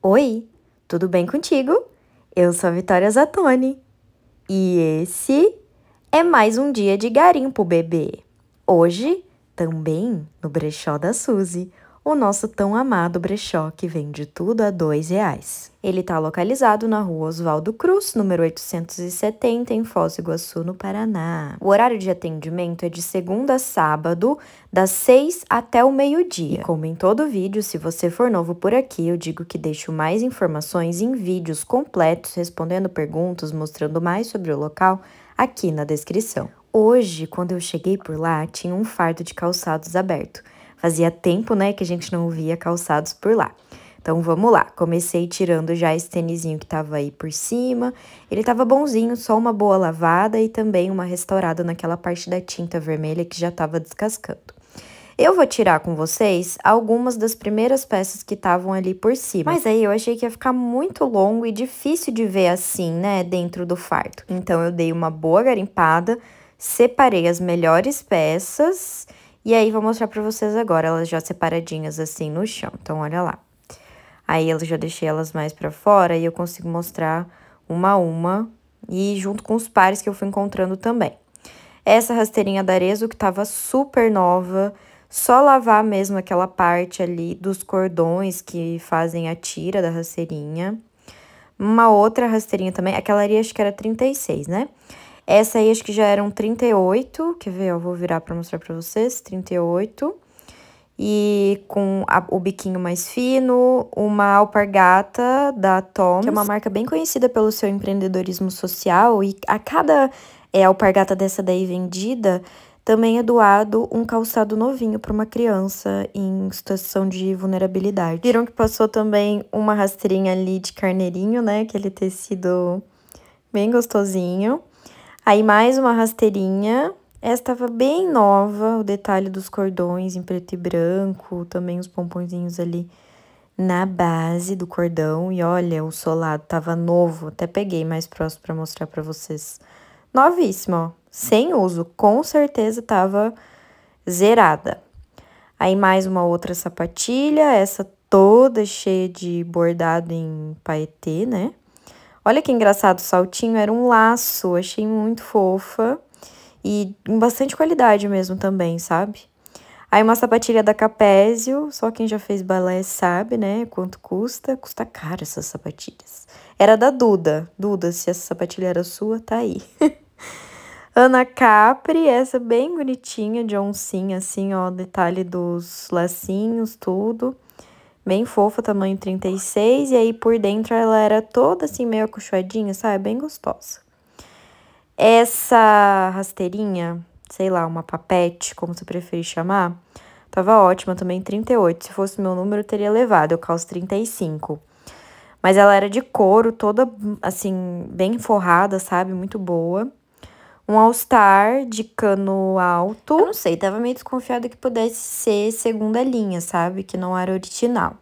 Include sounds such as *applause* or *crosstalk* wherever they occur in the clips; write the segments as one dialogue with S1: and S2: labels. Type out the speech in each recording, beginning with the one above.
S1: Oi, tudo bem contigo? Eu sou a Vitória Zatoni e esse é mais um dia de garimpo, bebê. Hoje, também no brechó da Suzy, o nosso tão amado brechó que vende tudo a dois reais. Ele está localizado na rua Oswaldo Cruz, número 870, em Foz do Iguaçu, no Paraná. O horário de atendimento é de segunda a sábado, das 6 até o meio-dia. como em todo vídeo, se você for novo por aqui, eu digo que deixo mais informações em vídeos completos, respondendo perguntas, mostrando mais sobre o local, aqui na descrição. Hoje, quando eu cheguei por lá, tinha um fardo de calçados aberto. Fazia tempo, né, que a gente não via calçados por lá. Então vamos lá, comecei tirando já esse tênisinho que tava aí por cima. Ele tava bonzinho, só uma boa lavada e também uma restaurada naquela parte da tinta vermelha que já tava descascando. Eu vou tirar com vocês algumas das primeiras peças que estavam ali por cima. Mas aí eu achei que ia ficar muito longo e difícil de ver assim, né, dentro do fardo. Então eu dei uma boa garimpada, separei as melhores peças e aí, vou mostrar pra vocês agora, elas já separadinhas assim no chão. Então, olha lá. Aí, eu já deixei elas mais pra fora e eu consigo mostrar uma a uma e junto com os pares que eu fui encontrando também. Essa rasteirinha da Arezzo, que tava super nova, só lavar mesmo aquela parte ali dos cordões que fazem a tira da rasteirinha. Uma outra rasteirinha também, aquela ali acho que era 36, né? Essa aí acho que já eram 38, quer ver, ó, vou virar para mostrar para vocês, 38. E com a, o biquinho mais fino, uma alpargata da Tom, que é uma marca bem conhecida pelo seu empreendedorismo social. E a cada é, alpargata dessa daí vendida, também é doado um calçado novinho para uma criança em situação de vulnerabilidade. Viram que passou também uma rastrinha ali de carneirinho, né? Aquele tecido bem gostosinho. Aí, mais uma rasteirinha. Essa tava bem nova, o detalhe dos cordões em preto e branco, também os pomponzinhos ali na base do cordão. E olha, o solado tava novo, até peguei mais próximo para mostrar para vocês. Novíssimo, ó, sem uso, com certeza tava zerada. Aí mais uma outra sapatilha, essa toda cheia de bordado em paetê, né? Olha que engraçado, o saltinho era um laço, achei muito fofa e com bastante qualidade mesmo também, sabe? Aí uma sapatilha da Capésio, só quem já fez balé sabe, né, quanto custa. Custa caro essas sapatilhas. Era da Duda. Duda, se essa sapatilha era sua, tá aí. *laughs* Ana Capri, essa bem bonitinha, de oncinha, assim, ó, detalhe dos lacinhos, tudo bem fofa, tamanho 36, e aí por dentro ela era toda assim meio acolchoadinha, sabe? Bem gostosa. Essa rasteirinha, sei lá, uma papete, como você preferir chamar, tava ótima também, 38. Se fosse meu número, eu teria levado, eu calço 35. Mas ela era de couro, toda assim, bem forrada, sabe? Muito boa um All-Star de cano alto. Eu não sei, tava meio desconfiada que pudesse ser segunda linha, sabe? Que não era original.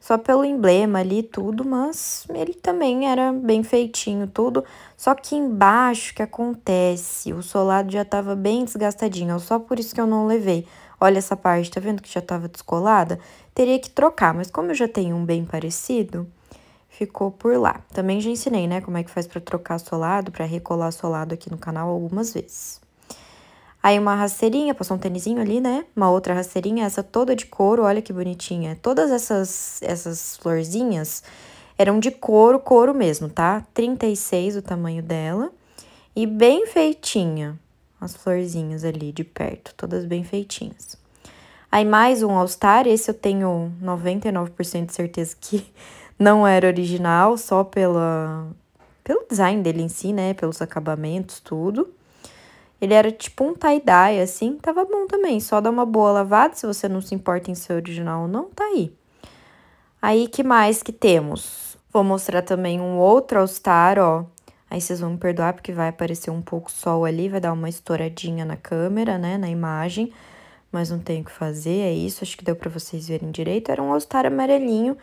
S1: Só pelo emblema ali tudo, mas ele também era bem feitinho tudo. Só que embaixo que acontece, o solado já tava bem desgastadinho, só por isso que eu não levei. Olha essa parte, tá vendo que já tava descolada? Teria que trocar, mas como eu já tenho um bem parecido, ficou por lá. Também já ensinei, né, como é que faz para trocar solado, para recolar solado aqui no canal algumas vezes. Aí uma rasteirinha, passou um tênisinho ali, né? Uma outra rasteirinha, essa toda de couro, olha que bonitinha. Todas essas, essas florzinhas eram de couro, couro mesmo, tá? 36 o tamanho dela e bem feitinha. As florzinhas ali de perto, todas bem feitinhas. Aí mais um All Star, esse eu tenho 99% de certeza que não era original, só pela, pelo design dele em si, né? Pelos acabamentos, tudo. Ele era tipo um tie-dye, assim, tava bom também. Só dá uma boa lavada, se você não se importa em ser original ou não, tá aí. Aí, que mais que temos? Vou mostrar também um outro All Star, ó. Aí vocês vão me perdoar, porque vai aparecer um pouco sol ali, vai dar uma estouradinha na câmera, né, na imagem. Mas não tem o que fazer, é isso, acho que deu pra vocês verem direito. Era um All Star amarelinho,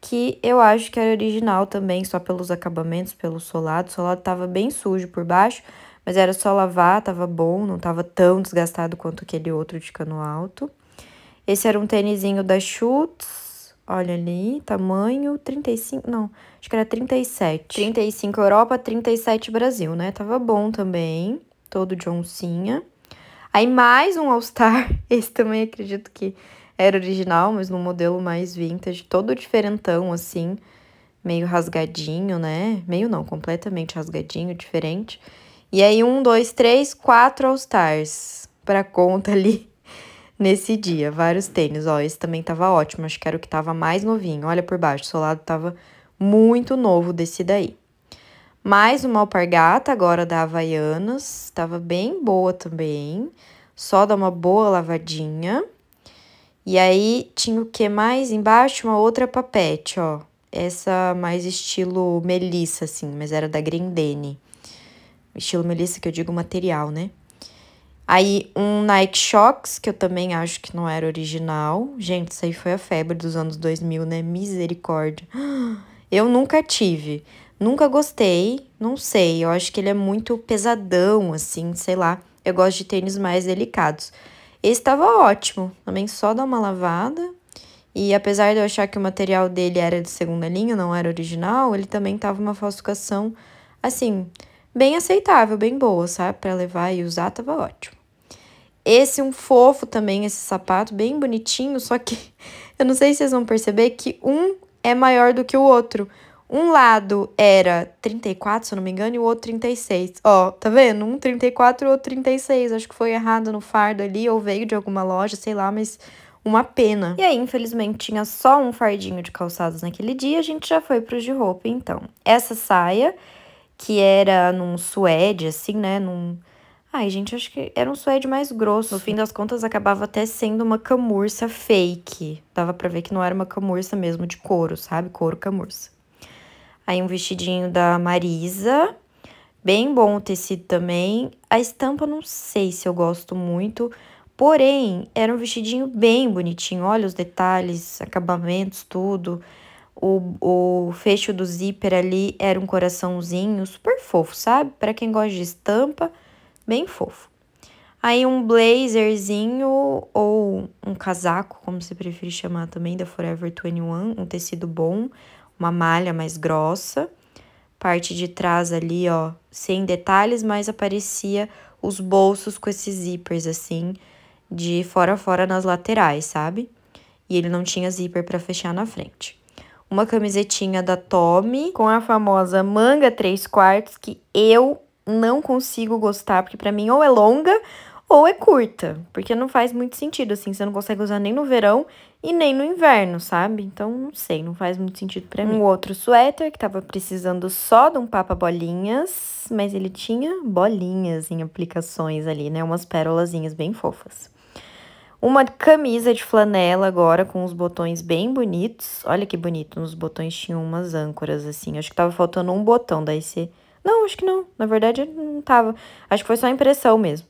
S1: que eu acho que era original também, só pelos acabamentos, pelo solado. O solado tava bem sujo por baixo, mas era só lavar, tava bom, não tava tão desgastado quanto aquele outro de cano alto. Esse era um tênisinho da Schutz, olha ali, tamanho 35, não, acho que era 37. 35 Europa, 37 Brasil, né? Tava bom também, todo de oncinha. Aí mais um All Star, *laughs* esse também acredito que era original, mas num modelo mais vintage, todo diferentão, assim, meio rasgadinho, né? Meio não, completamente rasgadinho, diferente. E aí, um, dois, três, quatro All-Stars pra conta ali *laughs* nesse dia. Vários tênis, ó, esse também tava ótimo, acho que era o que tava mais novinho. Olha por baixo, o solado tava muito novo desse daí. Mais uma alpargata agora da Havaianas, tava bem boa também. Só dá uma boa lavadinha. E aí tinha o que mais embaixo? Uma outra papete, ó. Essa mais estilo melissa, assim, mas era da Grindene Estilo melissa que eu digo material, né? Aí um Nike Shox, que eu também acho que não era original. Gente, isso aí foi a febre dos anos 2000, né? Misericórdia. *gasps* Eu nunca tive. Nunca gostei, não sei. Eu acho que ele é muito pesadão, assim, sei lá. Eu gosto de tênis mais delicados. Esse estava ótimo, também só dá uma lavada. E apesar de eu achar que o material dele era de segunda linha, não era original, ele também tava uma falsificação, assim, bem aceitável, bem boa, sabe? Para levar e usar, tava ótimo. Esse um fofo também, esse sapato, bem bonitinho, só que *laughs* eu não sei se vocês vão perceber que um é maior do que o outro. Um lado era 34, se eu não me engano, e o outro 36. Ó, tá vendo? Um 34 e o outro 36. Acho que foi errado no fardo ali, ou veio de alguma loja, sei lá, mas uma pena. E aí, infelizmente, tinha só um fardinho de calçados naquele dia, a gente já foi pros de roupa, então. Essa saia, que era num suede, assim, né, num... Ai, gente, acho que era um suede mais grosso. No fim das contas, acabava até sendo uma camurça fake. Dava pra ver que não era uma camurça mesmo de couro, sabe? Couro camurça. Aí um vestidinho da Marisa, bem bom o tecido também. A estampa não sei se eu gosto muito, porém era um vestidinho bem bonitinho. Olha os detalhes, acabamentos, tudo. O, o fecho do zíper ali era um coraçãozinho, super fofo, sabe? Para quem gosta de estampa, bem fofo. Aí um blazerzinho ou um casaco, como você preferir chamar também, da Forever 21, um tecido bom uma malha mais grossa. Parte de trás ali, ó, sem detalhes, mas aparecia os bolsos com esses zippers assim, de fora a fora nas laterais, sabe? E ele não tinha zíper para fechar na frente uma camisetinha da Tommy com a famosa manga 3 quartos que eu não consigo gostar, porque para mim ou é longa ou é curta, porque não faz muito sentido, assim, você não consegue usar nem no verão e nem no inverno, sabe? Então, não sei, não faz muito sentido para mim. Um outro suéter que tava precisando só de um papa bolinhas, mas ele tinha bolinhas em aplicações ali, né? Umas pérolazinhas bem fofas. Uma camisa de flanela agora com os botões bem bonitos. Olha que bonito, nos botões tinham umas âncoras assim. Acho que tava faltando um botão, daí você... Não, acho que não. Na verdade, não tava. Acho que foi só impressão mesmo.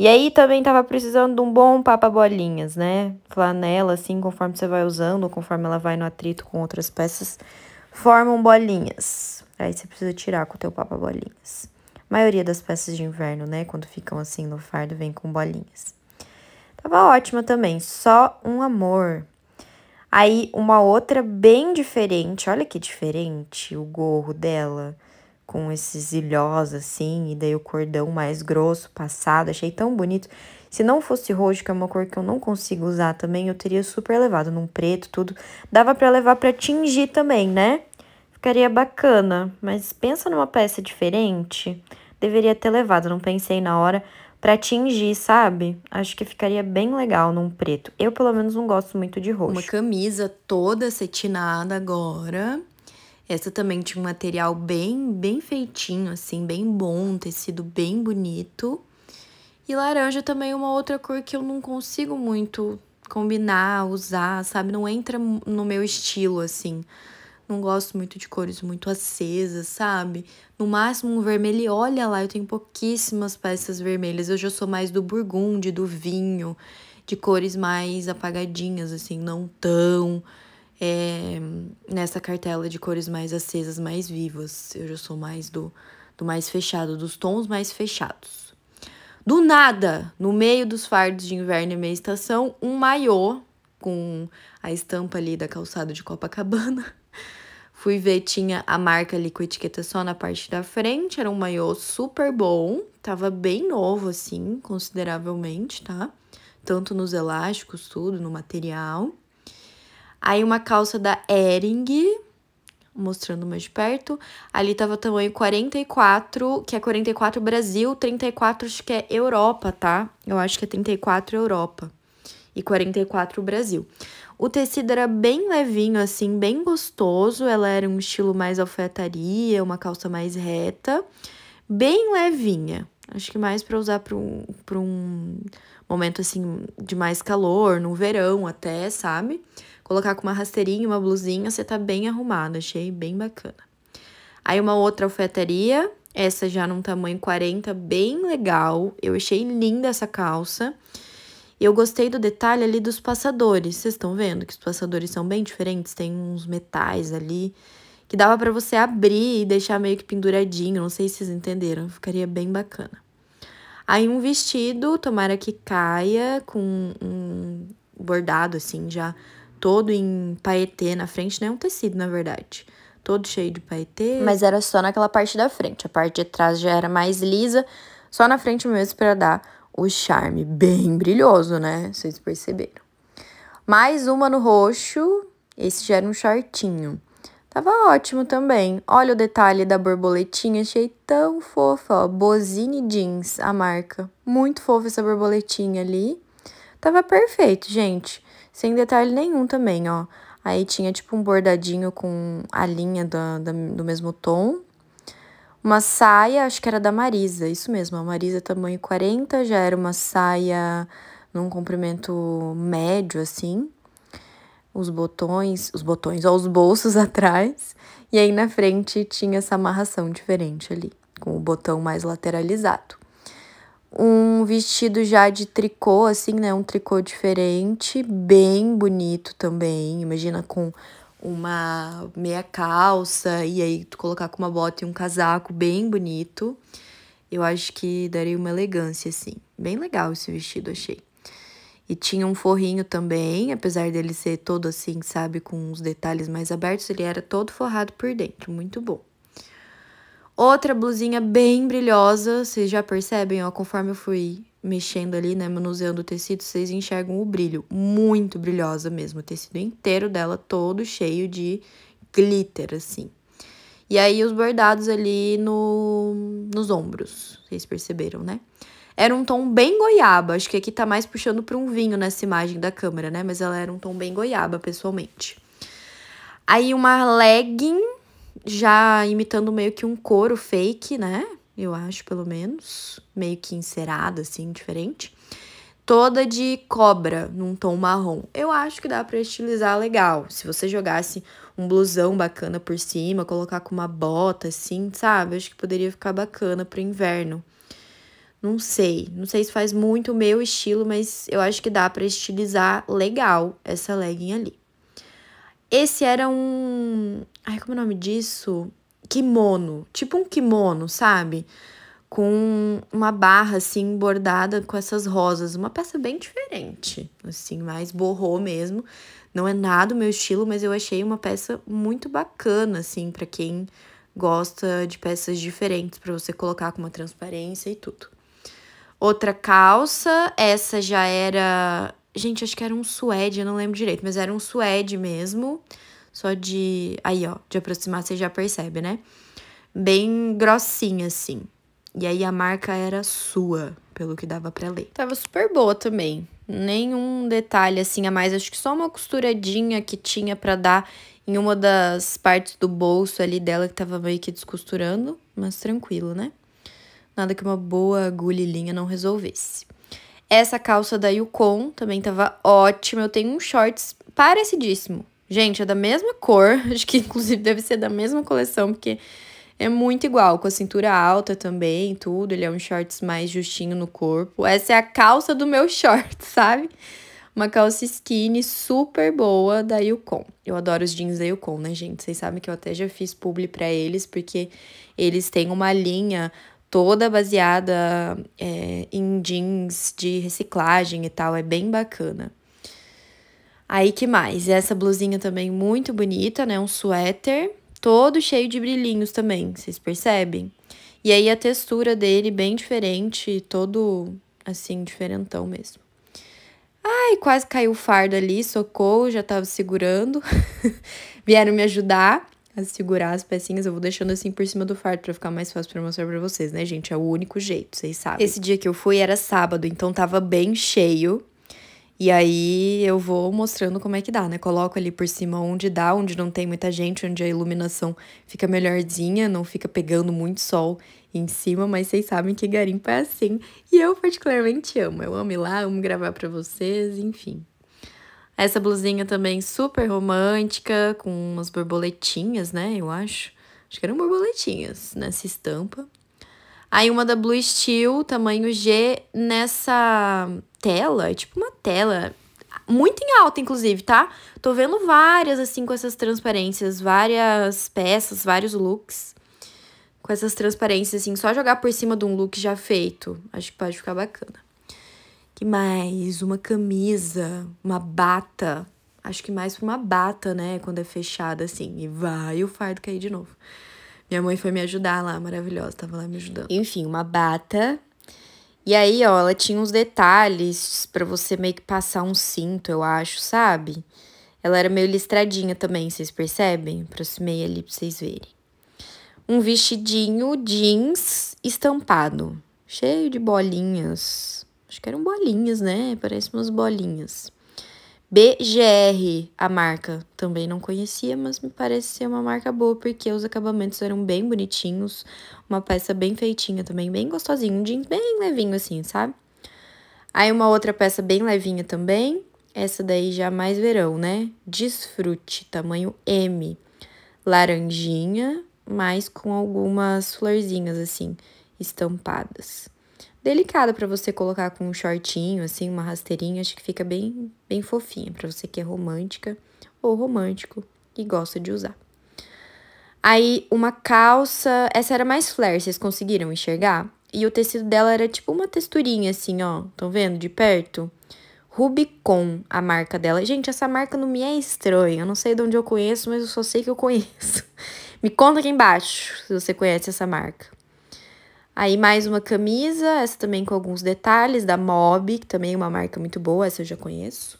S1: E aí também tava precisando de um bom papa-bolinhas, né? Flanela, assim, conforme você vai usando, conforme ela vai no atrito com outras peças, formam bolinhas. Aí você precisa tirar com o teu papa-bolinhas. A maioria das peças de inverno, né, quando ficam assim no fardo, vem com bolinhas. Tava ótima também, só um amor. Aí uma outra bem diferente, olha que diferente o gorro dela com esses ilhós assim, e daí o cordão mais grosso, passado, achei tão bonito. Se não fosse roxo, que é uma cor que eu não consigo usar também, eu teria super levado num preto, tudo. Dava para levar para tingir também, né? Ficaria bacana, mas pensa numa peça diferente. Deveria ter levado, não pensei na hora para tingir, sabe? Acho que ficaria bem legal num preto. Eu pelo menos não gosto muito de roxo. Uma camisa toda cetinada agora. É, essa também tinha um material bem, bem feitinho, assim, bem bom, um tecido bem bonito. E laranja também é uma outra cor que eu não consigo muito combinar, usar, sabe? Não entra no meu estilo, assim. Não gosto muito de cores muito acesas, sabe? No máximo um vermelho, e olha lá, eu tenho pouquíssimas peças vermelhas. Eu já sou mais do burgundi, do vinho, de cores mais apagadinhas, assim, não tão é, nessa cartela de cores mais acesas, mais vivas. Eu já sou mais do, do mais fechado, dos tons mais fechados. Do nada, no meio dos fardos de inverno e meia estação, um maiô com a estampa ali da calçada de Copacabana. *laughs* Fui ver, tinha a marca ali com etiqueta só na parte da frente. Era um maiô super bom. Tava bem novo, assim, consideravelmente, tá? Tanto nos elásticos, tudo, no material. Aí uma calça da Ering, mostrando mais de perto. Ali tava tamanho 44, que é 44 Brasil, 34 acho que é Europa, tá? Eu acho que é 34 Europa e 44 Brasil. O tecido era bem levinho, assim, bem gostoso. Ela era um estilo mais alfaiataria, uma calça mais reta, bem levinha. Acho que mais para usar para um, pra um momento, assim, de mais calor, no verão até, sabe? colocar com uma rasteirinha, uma blusinha, você tá bem arrumada achei bem bacana. Aí uma outra alfetaria essa já num tamanho 40, bem legal. Eu achei linda essa calça. E eu gostei do detalhe ali dos passadores. Vocês estão vendo que os passadores são bem diferentes, tem uns metais ali que dava para você abrir e deixar meio que penduradinho, não sei se vocês entenderam, ficaria bem bacana. Aí um vestido, tomara que caia com um bordado assim já todo em paetê na frente, né? Um tecido, na verdade. Todo cheio de paetê. Mas era só naquela parte da frente. A parte de trás já era mais lisa, só na frente mesmo para dar o charme bem brilhoso, né? Vocês perceberam. Mais uma no roxo. Esse já era um shortinho. Tava ótimo também. Olha o detalhe da borboletinha, achei tão fofa, ó. Bozini Jeans, a marca. Muito fofa essa borboletinha ali. Tava perfeito, gente. Sem detalhe nenhum também, ó. Aí tinha tipo um bordadinho com a linha da, da, do mesmo tom. Uma saia, acho que era da Marisa, isso mesmo. A Marisa tamanho 40, já era uma saia num comprimento médio, assim. Os botões, os botões, ó, os bolsos *laughs* atrás. E aí na frente tinha essa amarração diferente ali, com o botão mais lateralizado um vestido já de tricô, assim, né? Um tricô diferente, bem bonito também. Imagina com uma meia calça e aí tu colocar com uma bota e um casaco bem bonito. Eu acho que daria uma elegância, assim. Bem legal esse vestido, achei. E tinha um forrinho também, apesar dele ser todo assim, sabe, com os detalhes mais abertos, ele era todo forrado por dentro, muito bom. Outra blusinha bem brilhosa, vocês já percebem, ó, conforme eu fui mexendo ali, né, manuseando o tecido, vocês enxergam o brilho, muito brilhosa mesmo, o tecido inteiro dela todo cheio de glitter, assim. E aí os bordados ali no, nos ombros, vocês perceberam, né? Era um tom bem goiaba, acho que aqui tá mais puxando pra um vinho nessa imagem da câmera, né? Mas ela era um tom bem goiaba, pessoalmente. Aí uma legging já imitando meio que um couro fake, né? Eu acho, pelo menos, meio que encerada, assim, diferente. Toda de cobra, num tom marrom. Eu acho que dá para estilizar legal. Se você jogasse um blusão bacana por cima, colocar com uma bota, assim, sabe? Eu acho que poderia ficar bacana pro inverno. Não sei, não sei se faz muito o meu estilo, mas eu acho que dá para estilizar legal essa legging ali. Esse era um, Ai, como é o nome disso? Kimono. Tipo um kimono, sabe? Com uma barra assim bordada com essas rosas. Uma peça bem diferente, assim, mais borrou mesmo. Não é nada o meu estilo, mas eu achei uma peça muito bacana, assim, para quem gosta de peças diferentes, para você colocar com uma transparência e tudo. Outra calça, essa já era. Gente, acho que era um suede, eu não lembro direito, mas era um suede mesmo. Só de. Aí, ó, de aproximar você já percebe, né? Bem grossinha, assim. E aí a marca era sua, pelo que dava para ler. Tava super boa também. Nenhum detalhe assim a mais, acho que só uma costuradinha que tinha para dar em uma das partes do bolso ali dela que tava meio que descosturando, mas tranquilo, né? Nada que uma boa agulha e linha não resolvesse. Essa calça da Yukon também tava ótima. Eu tenho um shorts parecidíssimo Gente, é da mesma cor, *laughs* acho que inclusive deve ser da mesma coleção, porque é muito igual, com a cintura alta também, tudo. Ele é um shorts mais justinho no corpo. Essa é a calça do meu *laughs* short, sabe? Uma calça skinny super boa da Yukon. Eu adoro os jeans da Yukon, né, gente? Vocês sabem que eu até já fiz publi para eles, porque eles têm uma linha toda baseada é, em jeans de reciclagem e tal. É bem bacana. Aí que mais? Essa blusinha também muito bonita, né? Um suéter todo cheio de brilhinhos também, vocês percebem? E aí a textura dele bem diferente, todo assim, diferentão mesmo. Ai, quase caiu o fardo ali, socorro, já tava segurando. *laughs* Vieram me ajudar a segurar as pecinhas. Eu vou deixando assim por cima do fardo pra ficar mais fácil pra mostrar pra vocês, né, gente? É o único jeito, vocês sabem. Esse dia que eu fui era sábado, então tava bem cheio. E aí eu vou mostrando como é que dá, né? Coloco ali por cima onde dá, onde não tem muita gente, onde a iluminação fica melhorzinha, não fica pegando muito sol em cima, mas vocês sabem que garimpo é assim. E eu particularmente amo. Eu amo ir lá, amo gravar para vocês, enfim. Essa blusinha também super romântica, com umas borboletinhas, né? Eu acho. Acho que eram borboletinhas nessa estampa. Aí uma da Blue Steel, tamanho G, nessa tela, é tipo uma tela muito em alta, inclusive, tá? Tô vendo várias, assim, com essas transparências, várias peças, vários looks. Com essas transparências, assim, só jogar por cima de um look já feito. Acho que pode ficar bacana. Que mais? Uma camisa, uma bata. Acho que mais pra uma bata, né? Quando é fechada, assim. E vai o fardo cair de novo. Minha mãe foi me ajudar lá, maravilhosa, tava lá me ajudando. Enfim, uma bata e aí, ó, ela tinha uns detalhes para você meio que passar um cinto, eu acho, sabe? Ela era meio listradinha também, vocês percebem? Aproximei ali pra vocês verem. Um vestidinho jeans estampado, cheio de bolinhas. Acho que eram bolinhas, né? Parece umas bolinhas. BGR, a marca. Também não conhecia, mas me parece ser uma marca boa, porque os acabamentos eram bem bonitinhos. Uma peça bem feitinha também, bem gostosinho. Um jeans bem levinho assim, sabe? Aí uma outra peça bem levinha também. Essa daí já mais verão, né? Desfrute, tamanho M. Laranjinha, mas com algumas florzinhas assim, estampadas delicada para você colocar com um shortinho, assim, uma rasteirinha, acho que fica bem, bem fofinha para você que é romântica ou romântico e gosta de usar. Aí uma calça, essa era mais flare, vocês conseguiram enxergar? E o tecido dela era tipo uma texturinha assim, ó, estão vendo de perto? Rubicon, a marca dela. Gente, essa marca não me é estranha. Eu não sei de onde eu conheço, mas eu só sei que eu conheço. *laughs* me conta aqui embaixo se você conhece essa marca. Aí mais uma camisa, essa também com alguns detalhes, da Mob, que também é uma marca muito boa, essa eu já conheço.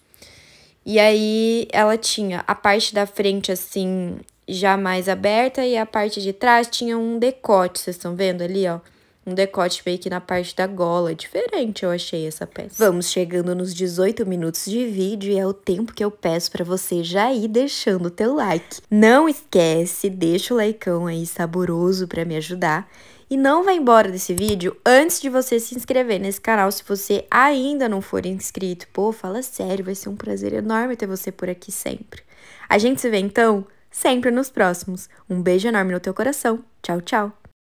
S1: E aí ela tinha a parte da frente assim, já mais aberta, e a parte de trás tinha um decote, vocês estão vendo ali, ó? Um decote meio que na parte da gola, diferente eu achei essa peça. Vamos chegando nos 18 minutos de vídeo e é o tempo que eu peço para você já ir deixando o teu like. Não esquece, deixa o likeão aí saboroso para me ajudar e não vá embora desse vídeo antes de você se inscrever nesse canal se você ainda não for inscrito. Pô, fala sério, vai ser um prazer enorme ter você por aqui sempre. A gente se vê então sempre nos próximos. Um beijo enorme no teu coração. Tchau, tchau.